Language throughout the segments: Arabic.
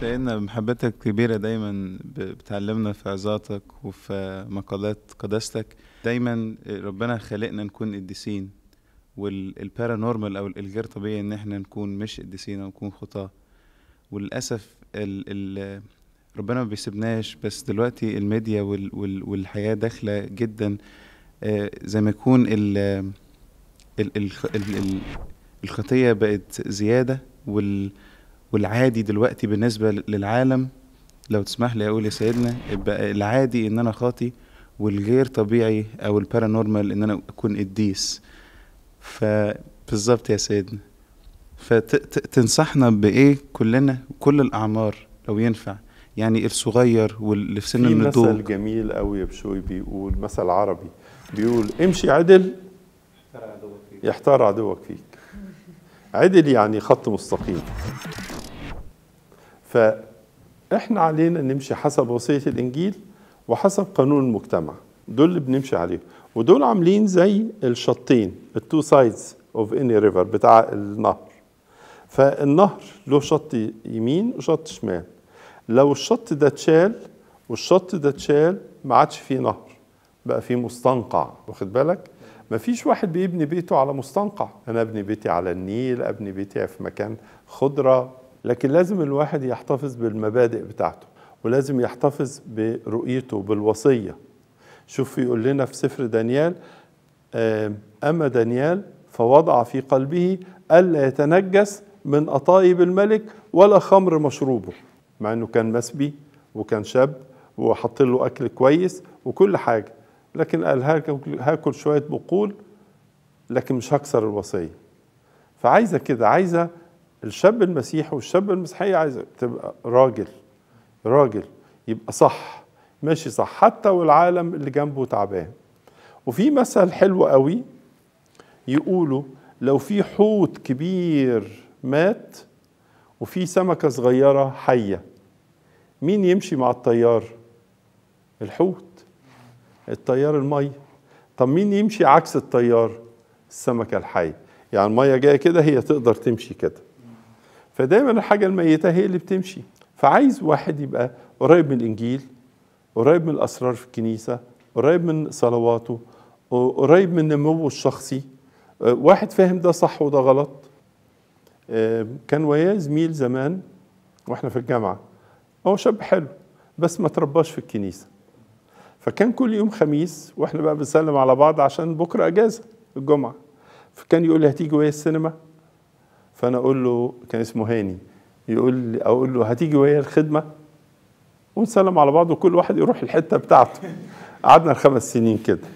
سيدنا محبتك كبيرة دايما بتعلمنا في عظاتك وفي مقالات قداستك دايما ربنا خلقنا نكون قديسين والبارانورمال او الغير طبيعي ان احنا نكون مش قديسين او نكون خطاه وللاسف ال ال ربنا ما بيسيبناش بس دلوقتي الميديا والـ والـ والحياه داخله جدا آه، زي ما يكون ال ال ال الـ الخطيه بقت زياده وال والعادي دلوقتي بالنسبه للعالم لو تسمح لي اقول يا سيدنا العادي ان انا خاطي والغير طبيعي او البارانورمال ان انا اكون قديس فبالظبط يا سيدنا فتنصحنا بايه كلنا كل الاعمار لو ينفع يعني الصغير واللي في سن النضوج مثل جميل قوي يا بشوي بيقول مثل عربي بيقول امشي عدل يحتار عدوك فيك عدل يعني خط مستقيم فإحنا علينا نمشي حسب وصية الإنجيل وحسب قانون المجتمع دول اللي بنمشي عليهم ودول عاملين زي الشطين التو سايدز اوف اني ريفر بتاع النهر فالنهر له شط يمين وشط شمال لو الشط ده اتشال والشط ده اتشال ما عادش فيه نهر بقى فيه مستنقع واخد بالك ما فيش واحد بيبني بيته على مستنقع انا ابني بيتي على النيل ابني بيتي في مكان خضره لكن لازم الواحد يحتفظ بالمبادئ بتاعته ولازم يحتفظ برؤيته بالوصية شوف يقول لنا في سفر دانيال آه، أما دانيال فوضع في قلبه ألا يتنجس من أطايب الملك ولا خمر مشروبه مع أنه كان مسبي وكان شاب وحط له أكل كويس وكل حاجة لكن قال هاكل شوية بقول لكن مش هكسر الوصية فعايزة كده عايزة الشاب المسيحي والشاب المسيحية عايز تبقى راجل راجل يبقى صح ماشي صح حتى والعالم اللي جنبه تعبان وفي مثل حلو قوي يقولوا لو في حوت كبير مات وفي سمكة صغيرة حية مين يمشي مع الطيار الحوت الطيار المية طب مين يمشي عكس الطيار السمكة الحية يعني المية جاية كده هي تقدر تمشي كده فدايما الحاجة الميتة هي اللي بتمشي فعايز واحد يبقى قريب من الإنجيل قريب من الأسرار في الكنيسة قريب من صلواته قريب من نموه الشخصي واحد فاهم ده صح وده غلط كان وياه زميل زمان واحنا في الجامعة هو شاب حلو بس ما ترباش في الكنيسة فكان كل يوم خميس واحنا بقى بنسلم على بعض عشان بكرة أجازة الجمعة فكان يقول لي هتيجي ويا السينما فانا اقول له كان اسمه هاني يقول لي اقول له هتيجي وهي الخدمه ونسلم على بعض وكل واحد يروح الحته بتاعته قعدنا خمس سنين كده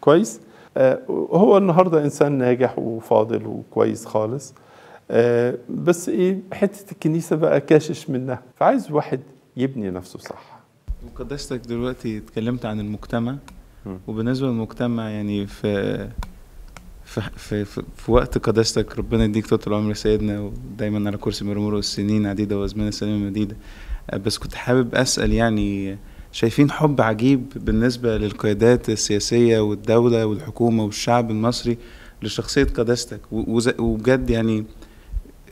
كويس آه هو النهارده انسان ناجح وفاضل وكويس خالص آه بس ايه حته الكنيسه بقى كاشش منها فعايز واحد يبني نفسه صح مقدستك دلوقتي اتكلمت عن المجتمع وبالنسبه للمجتمع يعني في في, في, في, في وقت قداستك ربنا يديك طول العمر سيدنا ودايما على كرسي مرمور السنين عديده وازمنه سليمه مديده آه، بس كنت حابب اسال يعني شايفين حب عجيب بالنسبه للقيادات السياسيه والدوله والحكومه والشعب المصري لشخصيه قداستك وبجد يعني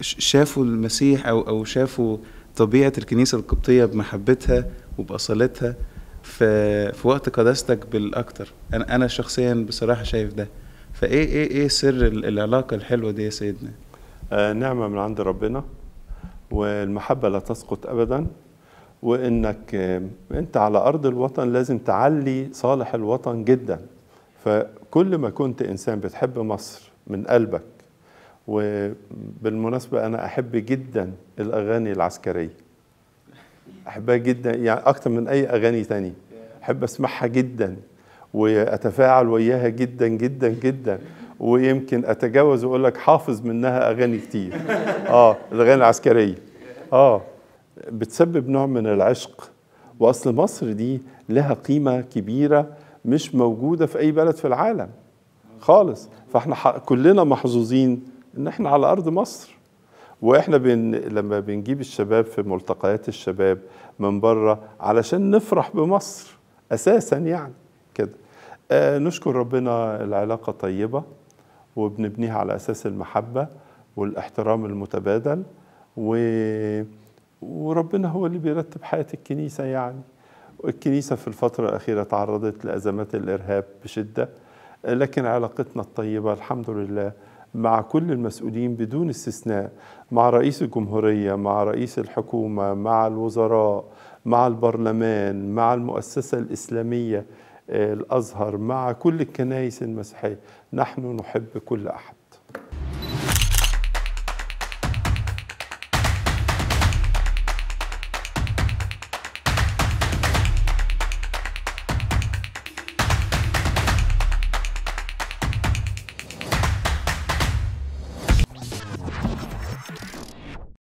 شافوا المسيح او او شافوا طبيعه الكنيسه القبطيه بمحبتها وبأصالتها في في وقت قداستك بالاكتر انا انا شخصيا بصراحه شايف ده فايه ايه ايه سر العلاقه الحلوه دي يا سيدنا آه نعمه من عند ربنا والمحبه لا تسقط ابدا وانك آه انت على ارض الوطن لازم تعلي صالح الوطن جدا فكل ما كنت انسان بتحب مصر من قلبك وبالمناسبه انا احب جدا الاغاني العسكريه احبها جدا يعني اكتر من اي اغاني تانية احب اسمعها جدا واتفاعل وياها جدا جدا جدا ويمكن اتجاوز واقول لك حافظ منها اغاني كتير اه الاغاني العسكريه اه بتسبب نوع من العشق واصل مصر دي لها قيمه كبيره مش موجوده في اي بلد في العالم خالص فاحنا كلنا محظوظين ان احنا على ارض مصر واحنا بن... لما بنجيب الشباب في ملتقيات الشباب من بره علشان نفرح بمصر اساسا يعني كده آه نشكر ربنا العلاقة طيبة وبنبنيها على أساس المحبة والاحترام المتبادل و... وربنا هو اللي بيرتب حياة الكنيسة يعني الكنيسة في الفترة الأخيرة تعرضت لأزمات الإرهاب بشدة لكن علاقتنا الطيبة الحمد لله مع كل المسؤولين بدون استثناء مع رئيس الجمهورية مع رئيس الحكومة مع الوزراء مع البرلمان مع المؤسسة الإسلامية الأزهر مع كل الكنائس المسيحية نحن نحب كل أحد